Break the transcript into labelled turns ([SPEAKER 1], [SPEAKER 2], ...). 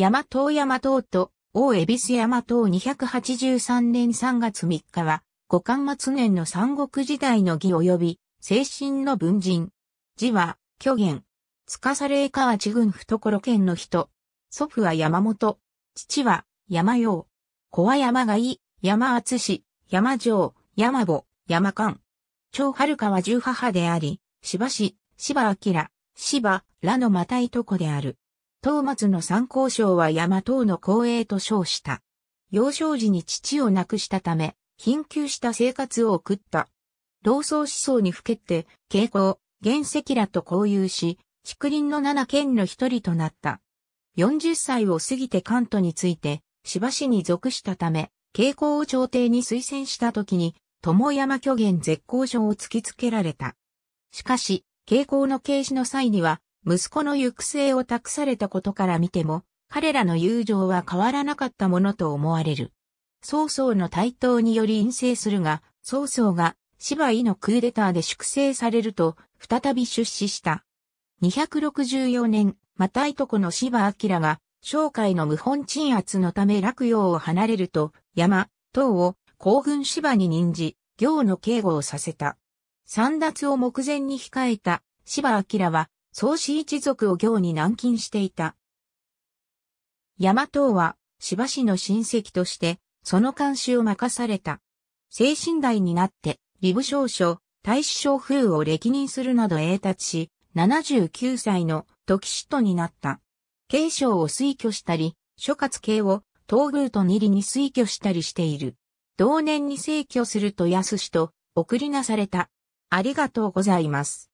[SPEAKER 1] 山東山東と、大恵比寿山東283年3月3日は、五冠末年の三国時代の義及び、精神の文人。字は、虚言。司霊河地郡懐県の人。祖父は山本。父は、山陽。子は山がい、山厚氏、山城、山母、山間。長春川十母であり、芝氏、芝明、芝、らのまたいとこである。東松の参考賞は山東の光栄と称した。幼少時に父を亡くしたため、貧窮した生活を送った。老僧思想にふけって、傾向、原石らと交友し、竹林の七県の一人となった。40歳を過ぎて関東について、芝市に属したため、傾向を朝廷に推薦した時に、友山虚言絶好賞を突きつけられた。しかし、傾向の軽視の際には、息子の行く末を託されたことから見ても、彼らの友情は変わらなかったものと思われる。曹操の台頭により陰性するが、曹操が芝居のクーデターで粛清されると、再び出資した。264年、またいとこの芝明が、商会の無本鎮圧のため落葉を離れると、山、東を皇軍芝に任じ、行の警護をさせた。三奪を目前に控えた芝明は宗氏一族を行に軟禁していた。大和は、芝氏の親戚として、その監視を任された。精神代になって、李武少将、大使将風を歴任するなど栄達し、79歳の時使徒になった。慶将を推挙したり、諸葛慶を東宮と二里に推挙したりしている。同年に逝去すると安氏と送りなされた。ありがとうございます。